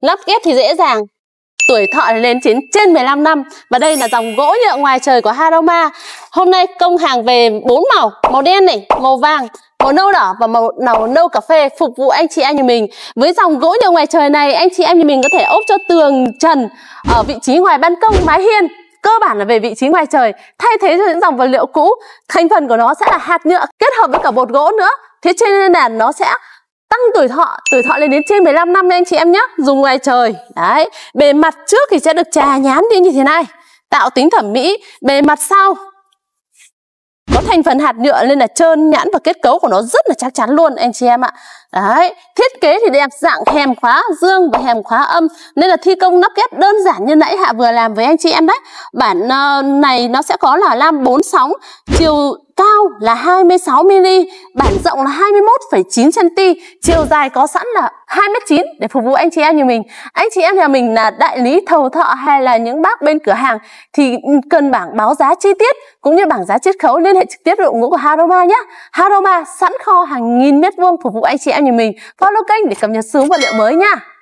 Lắp ghép thì dễ dàng, tuổi thọ lên đến trên 15 năm và đây là dòng gỗ nhựa ngoài trời của Haroma. Hôm nay công hàng về bốn màu, màu đen này, màu vàng, màu nâu đỏ và màu màu nâu cà phê phục vụ anh chị em nhà mình. Với dòng gỗ nhựa ngoài trời này, anh chị em nhà mình có thể ốp cho tường trần ở vị trí ngoài ban công mái hiên cơ bản là về vị trí ngoài trời thay thế cho những dòng vật liệu cũ thành phần của nó sẽ là hạt nhựa kết hợp với cả bột gỗ nữa thế trên nền nó sẽ tăng tuổi thọ tuổi thọ lên đến trên 15 năm nha anh chị em nhé dùng ngoài trời đấy bề mặt trước thì sẽ được trà nhám đi như thế này tạo tính thẩm mỹ bề mặt sau có thành phần hạt nhựa nên là trơn nhãn và kết cấu của nó rất là chắc chắn luôn anh chị em ạ đấy thiết kế thì đẹp dạng hèm khóa dương và hèm khóa âm nên là thi công nắp ghép đơn giản như nãy hạ vừa làm với anh chị em đấy bản ờ, này nó sẽ có là lam 4 sóng chiều cao là 26 mm, bản rộng là 21,9 cm, chiều dài có sẵn là 2m9 để phục vụ anh chị em nhà mình. Anh chị em nhà mình là đại lý thầu thợ hay là những bác bên cửa hàng thì cần bảng báo giá chi tiết cũng như bảng giá chiết khấu liên hệ trực tiếp đội ngũ của Haroma nhé. Haroma sẵn kho hàng nghìn mét vuông phục vụ anh chị em nhà mình. Follow kênh để cập nhật sớm vật liệu mới nha.